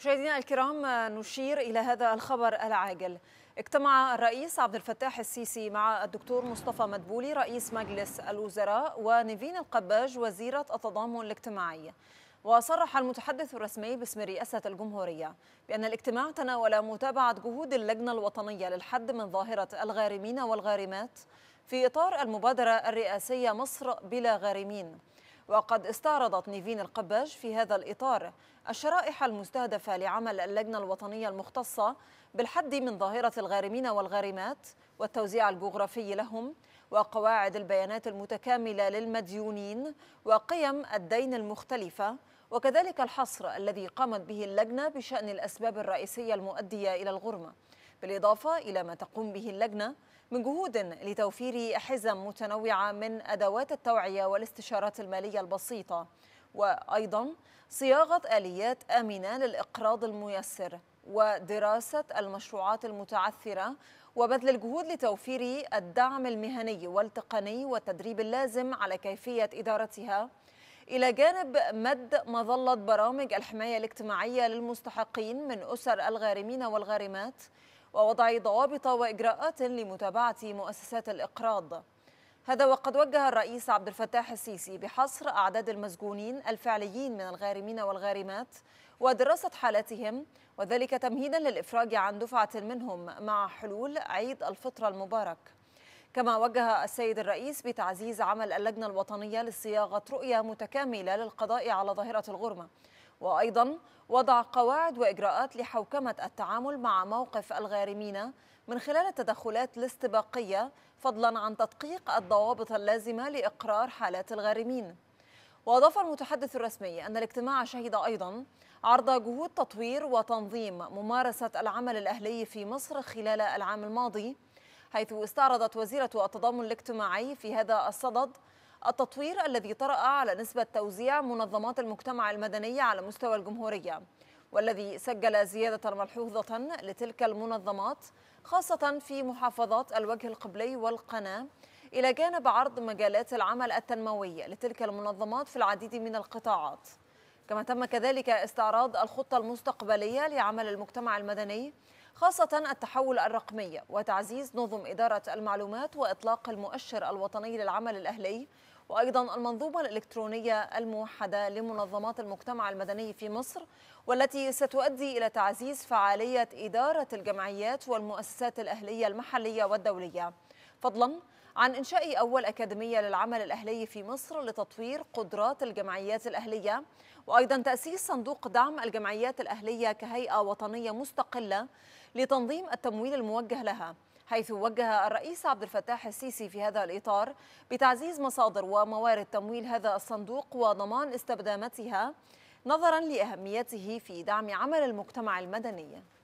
مشاهدينا الكرام نشير إلى هذا الخبر العاجل اجتمع الرئيس عبد الفتاح السيسي مع الدكتور مصطفى مدبولي رئيس مجلس الوزراء ونيفين القباج وزيرة التضامن الاجتماعي وصرح المتحدث الرسمي باسم رئاسة الجمهورية بأن الاجتماع تناول متابعة جهود اللجنة الوطنية للحد من ظاهرة الغارمين والغارمات في إطار المبادرة الرئاسية مصر بلا غارمين وقد استعرضت نيفين القباج في هذا الإطار الشرائح المستهدفة لعمل اللجنة الوطنية المختصة بالحد من ظاهرة الغارمين والغارمات والتوزيع الجغرافي لهم وقواعد البيانات المتكاملة للمديونين وقيم الدين المختلفة وكذلك الحصر الذي قامت به اللجنة بشأن الأسباب الرئيسية المؤدية إلى الغرمة بالإضافة إلى ما تقوم به اللجنة من جهود لتوفير حزم متنوعة من أدوات التوعية والاستشارات المالية البسيطة وأيضا صياغة آليات آمنة للإقراض الميسر ودراسة المشروعات المتعثرة وبذل الجهود لتوفير الدعم المهني والتقني والتدريب اللازم على كيفية إدارتها إلى جانب مد مظلة برامج الحماية الاجتماعية للمستحقين من أسر الغارمين والغارمات ووضع ضوابط وإجراءات لمتابعة مؤسسات الإقراض هذا وقد وجه الرئيس عبد الفتاح السيسي بحصر أعداد المسجونين الفعليين من الغارمين والغارمات ودراسة حالتهم وذلك تمهيدا للإفراج عن دفعة منهم مع حلول عيد الفطر المبارك كما وجه السيد الرئيس بتعزيز عمل اللجنة الوطنية لصياغة رؤية متكاملة للقضاء على ظاهرة الغرمه وأيضا وضع قواعد وإجراءات لحوكمة التعامل مع موقف الغارمين من خلال التدخلات الاستباقية فضلا عن تدقيق الضوابط اللازمة لإقرار حالات الغارمين وأضاف المتحدث الرسمي أن الاجتماع شهد أيضا عرض جهود تطوير وتنظيم ممارسة العمل الأهلي في مصر خلال العام الماضي حيث استعرضت وزيرة التضامن الاجتماعي في هذا الصدد التطوير الذي طرأ على نسبة توزيع منظمات المجتمع المدني على مستوى الجمهورية والذي سجل زيادة ملحوظة لتلك المنظمات خاصة في محافظات الوجه القبلي والقناة إلى جانب عرض مجالات العمل التنموي لتلك المنظمات في العديد من القطاعات كما تم كذلك استعراض الخطة المستقبلية لعمل المجتمع المدني خاصة التحول الرقمي وتعزيز نظم إدارة المعلومات وإطلاق المؤشر الوطني للعمل الأهلي وأيضا المنظومة الإلكترونية الموحدة لمنظمات المجتمع المدني في مصر والتي ستؤدي إلى تعزيز فعالية إدارة الجمعيات والمؤسسات الأهلية المحلية والدولية فضلا عن إنشاء أول أكاديمية للعمل الأهلي في مصر لتطوير قدرات الجمعيات الأهلية وأيضا تأسيس صندوق دعم الجمعيات الأهلية كهيئة وطنية مستقلة لتنظيم التمويل الموجه لها حيث وجه الرئيس عبد الفتاح السيسي في هذا الإطار بتعزيز مصادر وموارد تمويل هذا الصندوق وضمان استبدامتها نظرا لأهميته في دعم عمل المجتمع المدني